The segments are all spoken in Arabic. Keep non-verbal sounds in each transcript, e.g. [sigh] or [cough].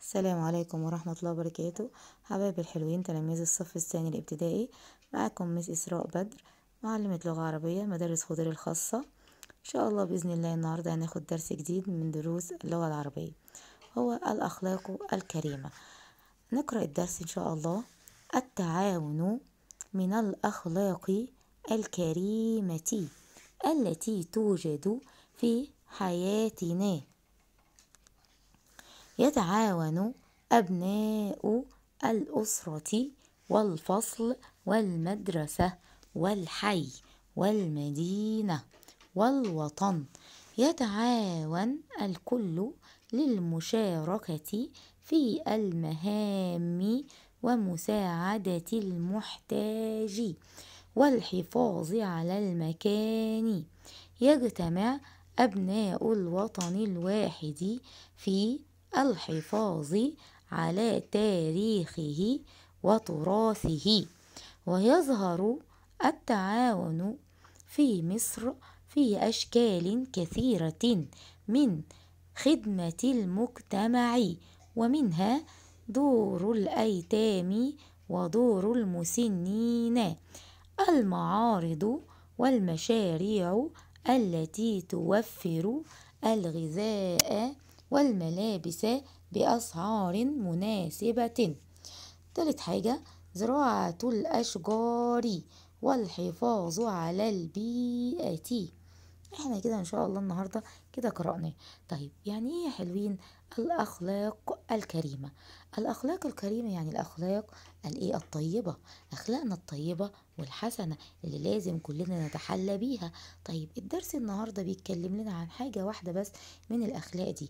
السلام عليكم ورحمة الله وبركاته حبايبي الحلوين تلاميذ الصف الثاني الابتدائي معاكم مس إسراء بدر معلمة لغة عربية مدرس خضير الخاصة إن شاء الله بإذن الله النهاردة هناخد درس جديد من دروس اللغة العربية هو الأخلاق الكريمة نقرأ الدرس إن شاء الله التعاون من الأخلاق الكريمة التي توجد في حياتنا يتعاون أبناء الأسرة والفصل والمدرسة والحي والمدينة والوطن يتعاون الكل للمشاركة في المهام ومساعدة المحتاج والحفاظ على المكان يجتمع أبناء الوطن الواحد في الحفاظ على تاريخه وتراثه ويظهر التعاون في مصر في أشكال كثيرة من خدمة المجتمع ومنها دور الأيتام ودور المسنين المعارض والمشاريع التي توفر الغذاء والملابس بأسعار مناسبة تالت حاجة زراعة الأشجار والحفاظ على البيئة احنا كده ان شاء الله النهاردة كده قرأنا طيب يعني ايه حلوين الأخلاق الكريمة الأخلاق الكريمة يعني الأخلاق الايه الطيبه اخلاقنا الطيبه والحسنه اللي لازم كلنا نتحلى بيها طيب الدرس النهارده بيتكلم لنا عن حاجه واحده بس من الاخلاق دي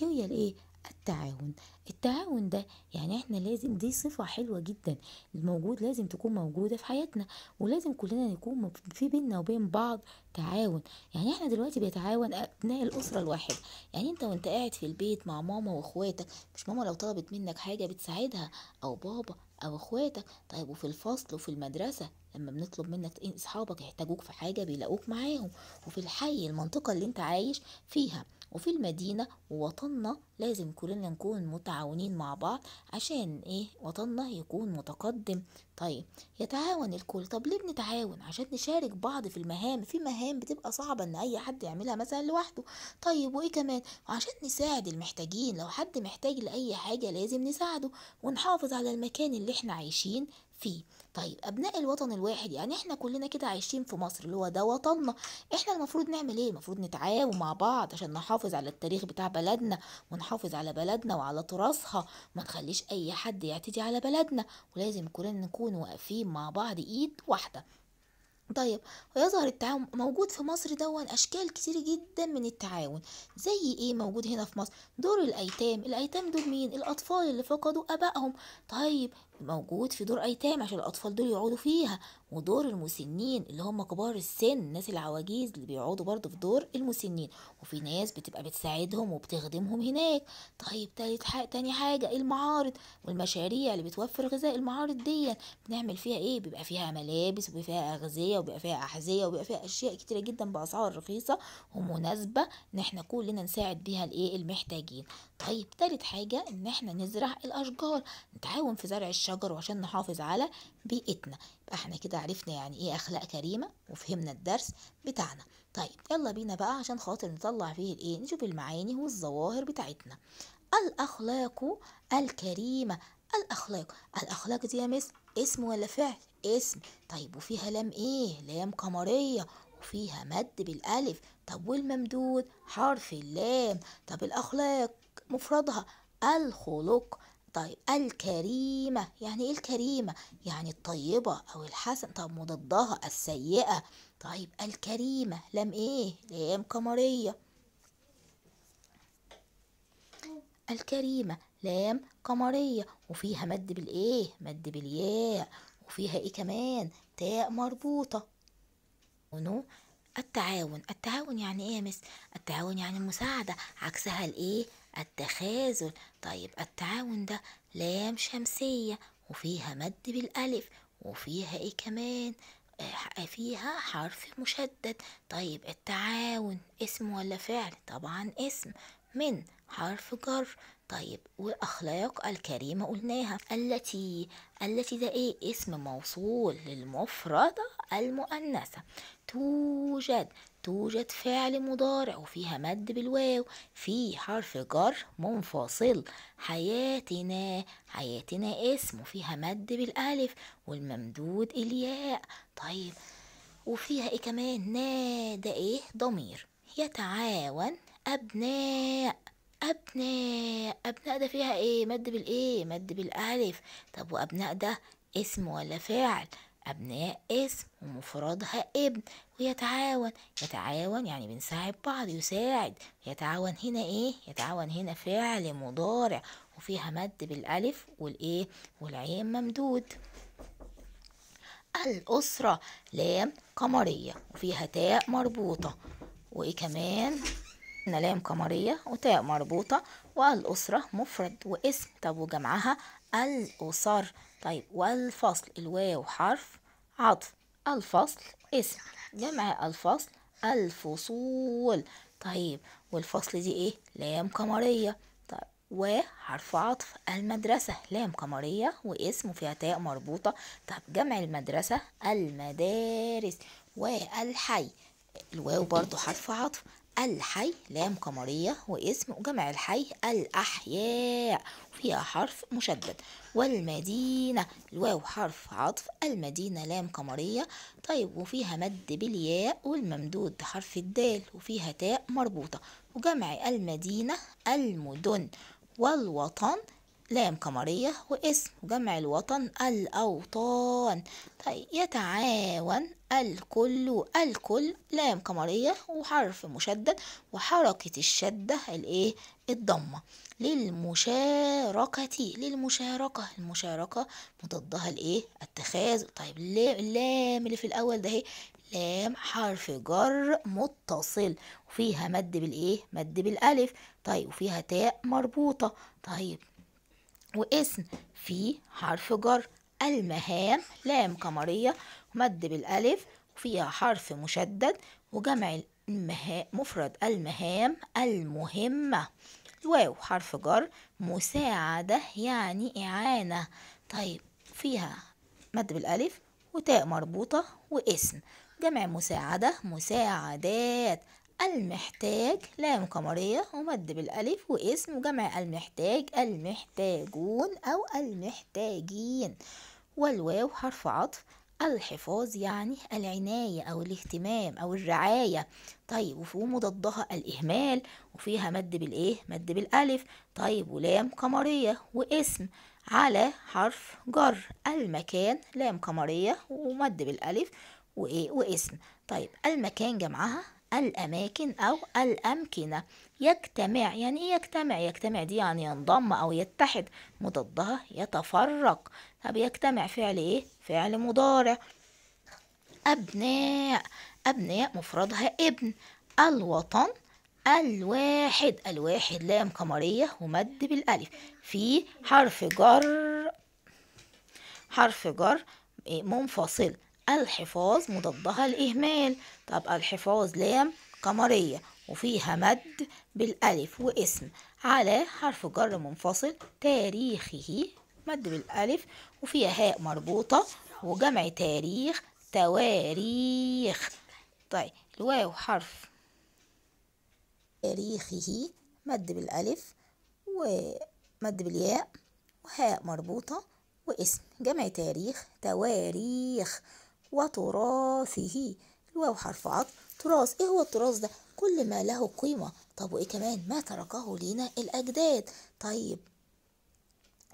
هي الايه التعاون التعاون ده يعني احنا لازم دي صفة حلوة جدا الموجود لازم تكون موجودة في حياتنا ولازم كلنا نكون في بيننا وبين بعض تعاون يعني احنا دلوقتي بيتعاون ابناء الاسرة الواحدة يعني انت وانت قاعد في البيت مع ماما واخواتك مش ماما لو طلبت منك حاجة بتساعدها او بابا او اخواتك طيب وفي الفصل وفي المدرسه لما بنطلب منك اصحابك يحتاجوك في حاجه بيلاقوك معاهم وفي الحي المنطقه اللي انت عايش فيها وفي المدينة ووطننا لازم كلنا نكون متعاونين مع بعض عشان ايه وطننا يكون متقدم طيب يتعاون الكل طب ليه بنتعاون عشان نشارك بعض في المهام في مهام بتبقى صعبة ان اي حد يعملها مثلا لوحده طيب وايه كمان عشان نساعد المحتاجين لو حد محتاج لاي حاجة لازم نساعده ونحافظ على المكان اللي احنا عايشين فيه طيب ابناء الوطن الواحد يعني احنا كلنا كده عايشين في مصر اللي هو ده وطننا احنا المفروض نعمل ايه المفروض نتعاون مع بعض عشان نحافظ على التاريخ بتاع بلدنا ونحافظ على بلدنا وعلى تراثها ما تخليش اي حد يعتدي على بلدنا ولازم كلنا نكون واقفين مع بعض ايد واحده طيب ويظهر التعاون موجود في مصر دون اشكال كتير جدا من التعاون زي ايه موجود هنا في مصر دور الايتام الايتام دول مين الاطفال اللي فقدوا ابائهم طيب موجود في دور ايتام عشان الاطفال دول يقعدوا فيها ودور المسنين اللي هم كبار السن الناس العواجيز اللي بيقعدوا برضه في دور المسنين وفي ناس بتبقى بتساعدهم وبتخدمهم هناك طيب تالت حاجة تاني حاجة المعارض والمشاريع اللي بتوفر غذاء المعارض دي بنعمل فيها ايه بيبقى فيها ملابس وبيبقى فيها اغذية وبيبقى فيها احذية وبيبقى فيها اشياء كتيرة جدا باسعار رخيصة ومناسبة ان احنا كلنا نساعد بيها الايه المحتاجين طيب تالت حاجة ان احنا نزرع الاشجار نتعاون في زرع الشجر الشجر وعشان نحافظ على بيئتنا يبقى احنا كده عرفنا يعني ايه اخلاق كريمه وفهمنا الدرس بتاعنا طيب يلا بينا بقى عشان خاطر نطلع فيه الايه نشوف المعاني والظواهر بتاعتنا الاخلاق الكريمه الاخلاق الاخلاق دي يا مس اسم ولا فعل اسم طيب وفيها لام ايه لام قمريه وفيها مد بالالف طب والممدود حرف اللام طب الاخلاق مفردها الخلق طيب الكريمة يعني ايه الكريمة يعني الطيبة او الحسن طب مضادها السيئة طيب الكريمة لام ايه لام قمرية الكريمة لام قمرية وفيها مد بالايه مد بالياء وفيها ايه كمان تاء مربوطة ونو التعاون التعاون يعني ايه يا مس التعاون يعني المساعدة عكسها الايه التخاذل طيب التعاون ده لام شمسية وفيها مد بالألف وفيها إيه كمان آه، فيها حرف مشدد طيب التعاون اسم ولا فعل طبعا اسم من حرف جر طيب والأخلاق الكريمة قلناها التي التي ده إيه اسم موصول للمفردة المؤنثة توجد توجد فعل مضارع وفيها مد بالواو في حرف جر منفصل حياتنا حياتنا اسم وفيها مد بالالف والممدود الياء طيب وفيها ايه كمان نادى ايه ضمير يتعاون ابناء أبناء أبناء ده فيها إيه مد بالإيه مد بالألف طب وأبناء ده اسم ولا فعل أبناء اسم ومفردها ابن ويتعاون يتعاون يعني بنساعد بعض يساعد يتعاون هنا ايه يتعاون هنا فعل مضارع وفيها مد بالألف والإيه والعين ممدود الأسرة لام قمرية وفيها تاء مربوطة وإيه كمان هنا لام قمرية وتاء مربوطة والأسرة مفرد واسم طب وجمعها الأسر طيب والفصل الواو حرف عطف الفصل اسم جمع الفصل الفصول طيب والفصل دي ايه لام قمرية طيب وحرف عطف المدرسة لام قمرية واسم وفيها تاء مربوطة طب جمع المدرسة المدارس والحي الواو برضو حرف عطف الحي لام قمرية واسم وجمع الحي الأحياء وفيها حرف مشدد والمدينة الواو حرف عطف المدينة لام قمرية طيب وفيها مد بالياء والممدود حرف الدال وفيها تاء مربوطة وجمع المدينة المدن والوطن لام قمرية واسم جمع الوطن الأوطان طيب يتعاون الكل الكل لام قمرية وحرف مشدد وحركة الشدة الايه الضمة للمشاركة للمشاركة المشاركة مضادها الايه اتخاذ طيب اللام اللي في الأول ده هي إيه؟ لام حرف جر متصل وفيها مد بالايه مد بالالف طيب وفيها تاء مربوطة طيب واسم فيه حرف جر المهام لام قمرية مد بالألف وفيها حرف مشدد وجمع المها... مفرد المهام المهمة الواو حرف جر مساعدة يعني إعانة طيب فيها مد بالألف وتاء مربوطة واسم جمع مساعدة مساعدات المحتاج لام قمرية ومد بالألف واسم جمع المحتاج المحتاجون أو المحتاجين والواو حرف عطف الحفاظ يعني العناية أو الاهتمام أو الرعاية طيب وفي مضادها الإهمال وفيها مد بالإيه؟ مد بالألف طيب ولام قمرية واسم على حرف جر المكان لام قمرية ومد بالألف وإيه واسم طيب المكان جمعها الأماكن أو الأمكنة يجتمع يعني إيه يجتمع يجتمع دي يعني ينضم أو يتحد مضادها يتفرق طب يجتمع فعل إيه فعل مضارع أبناء أبناء مفردها ابن الوطن الواحد الواحد لام قمرية ومد بالألف في حرف جر حرف جر منفصل الحفاظ مضادها الإهمال طب الحفاظ لام قمرية وفيها مد بالألف واسم على حرف جر منفصل تاريخه مد بالألف وفيها هاء مربوطة وجمع تاريخ تواريخ طيب الواو حرف تاريخه مد بالألف ومد بالياء وهاء مربوطة واسم جمع تاريخ تواريخ وتراثه الواو حرف عطف تراث ايه هو التراث ده كل ما له قيمة طب وايه كمان ما تركه لينا الاجداد طيب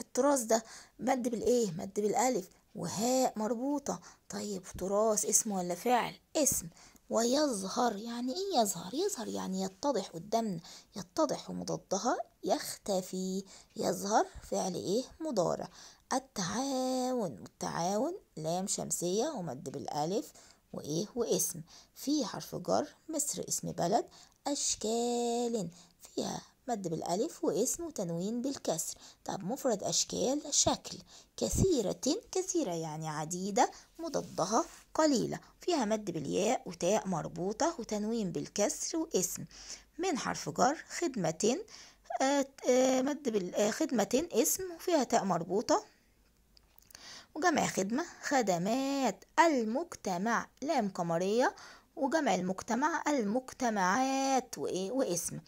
التراث ده مد بالايه مد بالالف وهاء مربوطة طيب تراث اسم ولا فعل اسم ويظهر يعني ايه يظهر يظهر يعني يتضح قدامنا يتضح ومضادها يختفي يظهر فعل ايه مضارع التعاون التعاون لام شمسية ومد بالالف وايه واسم في حرف جر مصر اسم بلد اشكال فيها مد بالالف واسم وتنوين بالكسر طب مفرد اشكال شكل كثيرة كثيرة يعني عديدة مضادها قليلة فيها مد بالياء وتاء مربوطة وتنوين بالكسر واسم من حرف جر خدمتين آه، آه، مد آه، خدمة اسم وفيها تاء مربوطة وجمع خدمة خدمات المجتمع لام قمرية وجمع المجتمع المجتمعات وإيه واسم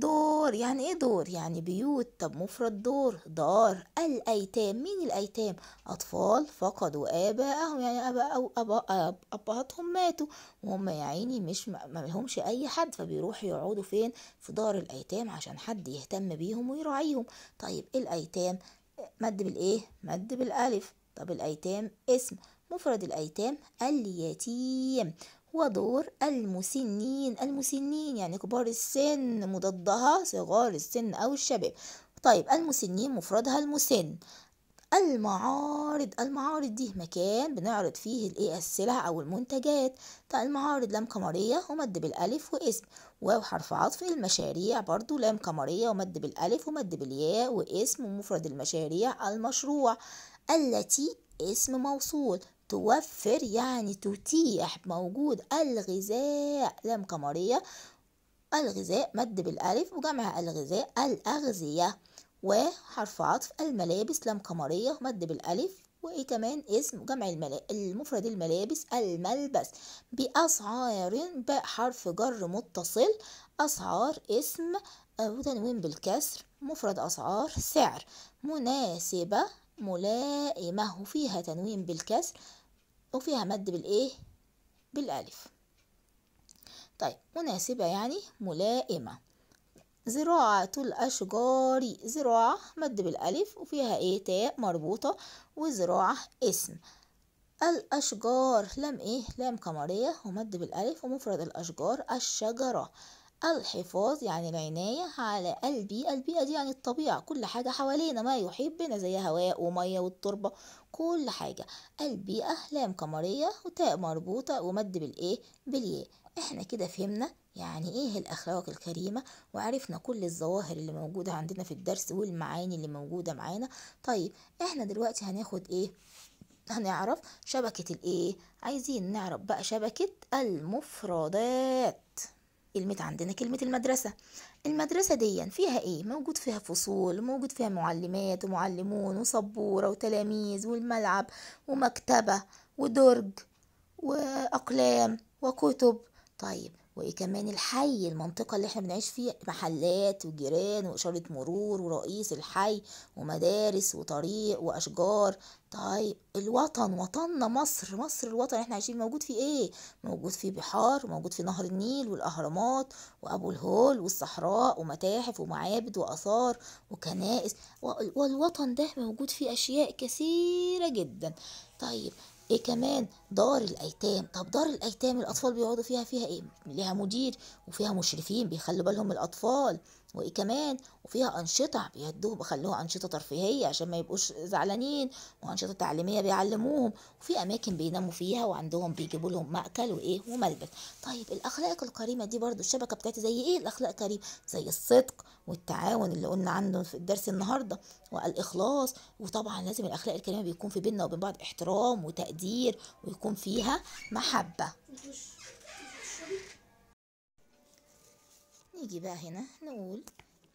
دور يعني ايه دور يعني بيوت طب مفرد دور دار الايتام مين الايتام اطفال فقدوا اباءهم يعني اباء او أب ابهاتهم ماتوا وهم يا عيني مش ما لهمش اي حد فبيروحوا يقعدوا فين في دار الايتام عشان حد يهتم بيهم ويراعيهم طيب الايتام مد بالايه مد بالالف طب الايتام اسم مفرد الايتام اليتيم ودور المسنين المسنين يعني كبار السن مضادها صغار السن أو الشباب طيب المسنين مفردها المسن المعارض المعارض دي مكان بنعرض فيه الايه السلع او المنتجات فالمعارض طيب، لام قمريه ومد بالالف واسم واو حرف عطف المشاريع برضو لام قمريه ومد بالالف ومد بالياء واسم ومفرد المشاريع المشروع التي اسم موصول توفر يعني تتيح موجود الغذاء لام قمرية الغذاء مد بالألف وجمع الغذاء الأغذية وحرف عطف الملابس لام قمرية مد بالألف وإيه كمان اسم جمع المفرد الملابس الملبس بأسعار باء حرف جر متصل أسعار اسم آه، وتنوين بالكسر مفرد أسعار سعر مناسبة ملائمة وفيها تنوين بالكسر وفيها مد بالإيه بالألف طيب مناسبة يعني ملائمة زراعة الأشجار زراعة مد بالألف وفيها إيه تاء مربوطة وزراعة اسم الأشجار لم إيه لام قمرية ومد بالألف ومفرد الأشجار الشجرة الحفاظ يعني العناية على البيئة البيئة دي يعني الطبيعة كل حاجة حوالينا ما يحيط بنا زي هواء ومية والتربة كل حاجة البيئة لام قمرية وتاء مربوطة ومد بالإيه بالياء احنا كده فهمنا يعني ايه الاخلاق الكريمه وعرفنا كل الظواهر اللي موجوده عندنا في الدرس والمعاني اللي موجوده معانا طيب احنا دلوقتي هناخد ايه هنعرف شبكه الايه عايزين نعرف بقى شبكه المفردات كلمة عندنا كلمة المدرسة المدرسة دي فيها ايه موجود فيها فصول موجود فيها معلمات ومعلمون وسبورة وتلاميذ والملعب ومكتبة ودرج وأقلام وكتب طيب وايه كمان الحي المنطقه اللي احنا بنعيش فيها محلات وجيران واشاره مرور ورئيس الحي ومدارس وطريق واشجار طيب الوطن وطننا مصر مصر الوطن احنا عايشين موجود فيه ايه موجود فيه بحار موجود فيه نهر النيل والاهرامات وابو الهول والصحراء ومتاحف ومعابد واثار وكنائس والوطن ده موجود فيه اشياء كثيره جدا طيب ايه كمان دار الايتام طب دار الايتام الاطفال بيقعدوا فيها فيها ايه ليها مدير وفيها مشرفين بيخلوا بالهم الاطفال وايه كمان وفيها انشطه بيهدوه بخلوها انشطه ترفيهيه عشان ما يبقوش زعلانين وانشطه تعليميه بيعلموهم وفي اماكن بيناموا فيها وعندهم بيجيبوا لهم ماكل وايه وملبس طيب الاخلاق الكريمه دي برضو الشبكه بتاعتي زي ايه الاخلاق الكريمه زي الصدق والتعاون اللي قلنا عنه في الدرس النهارده والاخلاص وطبعا لازم الاخلاق الكريمه بيكون في بيننا وبين بعض احترام وتقدير ويكون فيها محبه نيجي بقى هنا نقول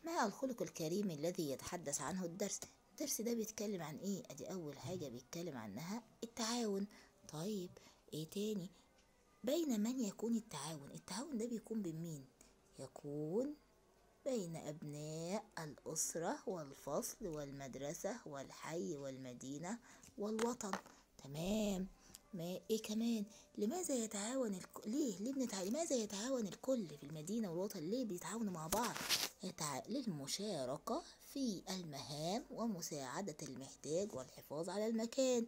ما الخلق الكريم الذي يتحدث عنه الدرس الدرس ده بيتكلم عن ايه ادي اول حاجة بيتكلم عنها التعاون طيب ايه تاني بين من يكون التعاون التعاون ده بيكون بين مين يكون بين أبناء الأسرة والفصل والمدرسة والحي والمدينة والوطن تمام ما ايه كمان لماذا يتعاون الك... ليه ليه بنتع... لماذا يتعاون الكل في المدينة والوطن ليه بيتعاونوا مع بعض يتع... للمشاركة في المهام ومساعدة المحتاج والحفاظ على المكان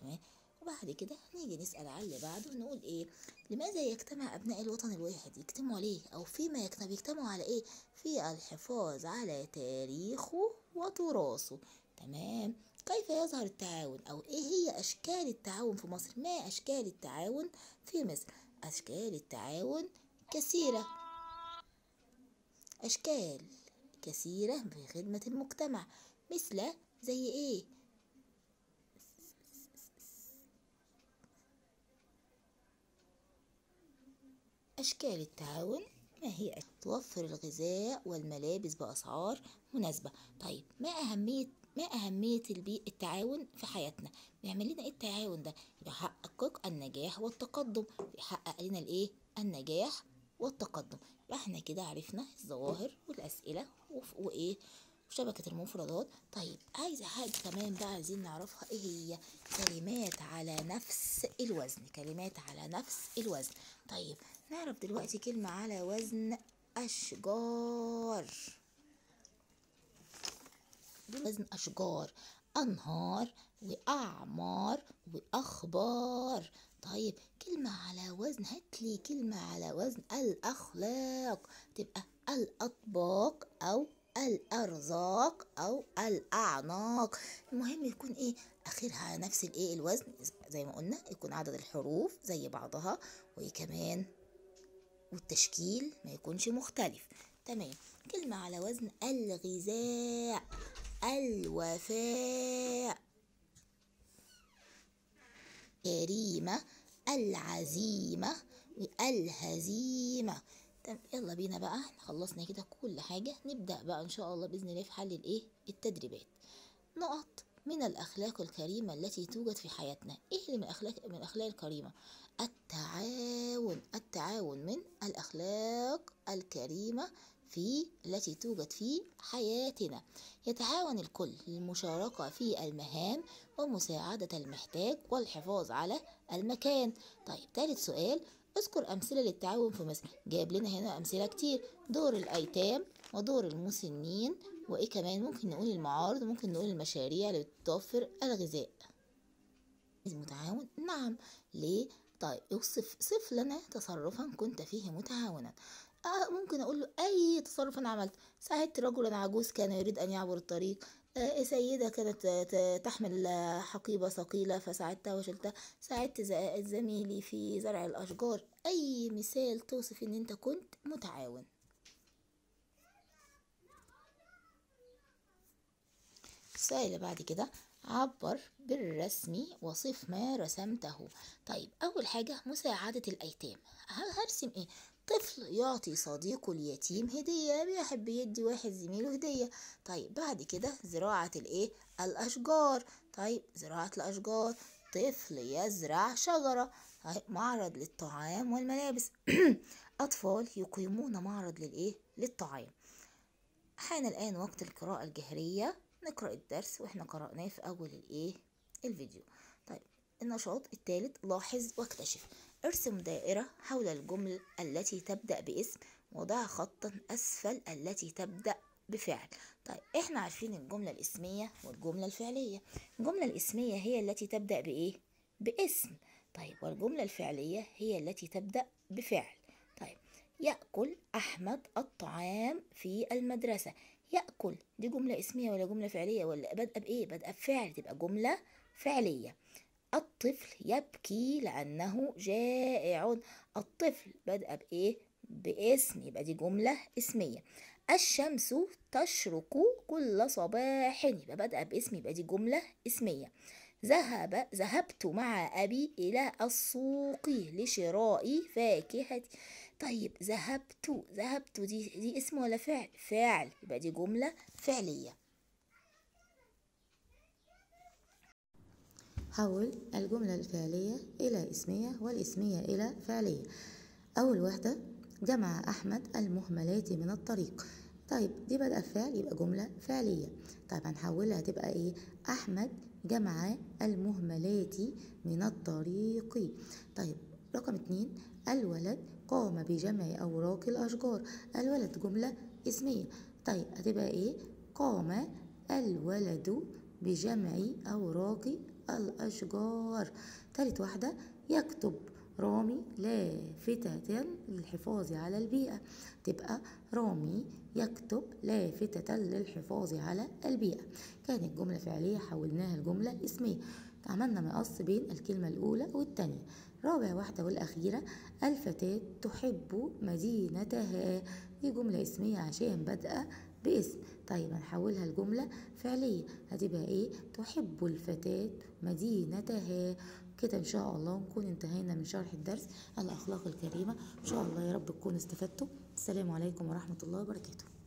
تمام وبعد كده هنيجي نسأل على اللي بعده نقول ايه لماذا يجتمع ابناء الوطن الواحد يجتمعوا ليه او فيما يجتمعوا يجتمعوا على ايه في الحفاظ على تاريخه وتراثه تمام كيف يظهر التعاون أو إيه هي أشكال التعاون في مصر ما أشكال التعاون في مصر أشكال التعاون كثيرة أشكال كثيرة في خدمة المجتمع مثل زي إيه أشكال التعاون ما هي توفر الغذاء والملابس بأسعار مناسبة طيب ما أهمية ما أهمية التعاون في حياتنا بيعمل لنا إيه التعاون ده يحقق النجاح والتقدم يحقق لنا الإيه النجاح والتقدم يبقى احنا كده عرفنا الظواهر والأسئلة وإيه وشبكة المفردات طيب عايزة حاجة كمان بقى عايزين نعرفها ايه هي كلمات على نفس الوزن كلمات على نفس الوزن طيب نعرف دلوقتي كلمة على وزن أشجار وزن أشجار أنهار وأعمار وأخبار طيب كلمة على وزن هاتلي كلمة على وزن الأخلاق تبقى الأطباق أو الأرزاق أو الأعناق المهم يكون إيه أخرها نفس الإيه الوزن زي ما قلنا يكون عدد الحروف زي بعضها وكمان والتشكيل ما يكونش مختلف تمام كلمة على وزن الغذاء الوفاء كريمة العزيمة الهزيمة طب يلا بينا بقى خلصنا كده كل حاجة نبدأ بقى ان شاء الله بإذن الله في حل الايه التدريبات نقط من الأخلاق الكريمة التي توجد في حياتنا إيه اللي من الأخلاق من الأخلاق الكريمة التعاون التعاون من الأخلاق الكريمة في التي توجد في حياتنا يتعاون الكل للمشاركة في المهام ومساعدة المحتاج والحفاظ على المكان طيب ثالث سؤال اذكر أمثلة للتعاون في مصر جاب لنا هنا أمثلة كتير دور الأيتام ودور المسنين وإيه كمان ممكن نقول المعارض ممكن نقول المشاريع اللي بتوفر الغذاء متعاون نعم ليه طيب اوصف صف لنا تصرفا كنت فيه متعاونا آه ممكن أقول له أي تصرف أنا عملته ساعدت رجلا عجوز كان يريد أن يعبر الطريق آه سيدة كانت تحمل حقيبة ثقيلة فساعدتها وشلتها ساعدت زميلي في زرع الأشجار أي مثال توصف إن أنت كنت متعاون السؤال بعد كده عبر بالرسم وصف ما رسمته طيب أول حاجة مساعدة الأيتام هرسم إيه طفل يعطي صديقه اليتيم هدية بيحب يدي واحد زميله هدية طيب بعد كده زراعة الايه الأشجار طيب زراعة الأشجار طفل يزرع شجرة طيب معرض للطعام والملابس [clears throat] أطفال يقيمون معرض للإيه للطعام حان الآن وقت القراءة الجهرية نقرأ الدرس وإحنا قرأناه في أول الإيه الفيديو طيب النشاط الثالث لاحظ واكتشف ارسم دائرة حول الجمل التي تبدأ باسم وضع خطا أسفل التي تبدأ بفعل طيب احنا عارفين الجملة الاسمية والجملة الفعلية الجملة الاسمية هي التي تبدأ بإيه؟ باسم طيب والجملة الفعلية هي التي تبدأ بفعل طيب يأكل أحمد الطعام في المدرسة يأكل دي جملة اسمية ولا جملة فعلية ولا بادئة بإيه؟ بادئة بفعل تبقى جملة فعلية الطفل يبكي لأنه جائع الطفل بدأ بإيه؟ باسم يبقى دي جملة اسمية الشمس تشرق كل صباح يبقى بدأ باسم يبقى دي جملة اسمية ذهب ذهبت مع أبي إلى السوق لشراء فاكهة طيب ذهبت ذهبت دي دي اسم ولا فعل؟ فعل يبقى دي جملة فعلية حول الجملة الفعلية إلى اسمية والاسمية إلى فعلية أول واحدة جمع أحمد المهملات من الطريق طيب دي بدأ فعل يبقى جملة فعلية طيب هنحولها تبقى إيه أحمد جمع المهملات من الطريق طيب رقم اتنين الولد قام بجمع أوراق الأشجار الولد جملة اسمية طيب هتبقى إيه قام الولد بجمع أوراق الأشجار تالت واحدة يكتب رامي لافتة للحفاظ على البيئة تبقى رامي يكتب لافتة للحفاظ على البيئة كانت جملة فعلية حولناها لجملة اسمية عملنا مقص بين الكلمة الأولى والتانية رابع واحدة والأخيرة الفتاة تحب مدينتها دي جملة اسمية عشان بادئة باسم طيب هنحولها لجملة فعلية هتبقى ايه تحب الفتاة مدينتها كده ان شاء الله نكون انتهينا من شرح الدرس الاخلاق الكريمة ان شاء الله يا رب تكونوا استفدتوا السلام عليكم ورحمة الله وبركاته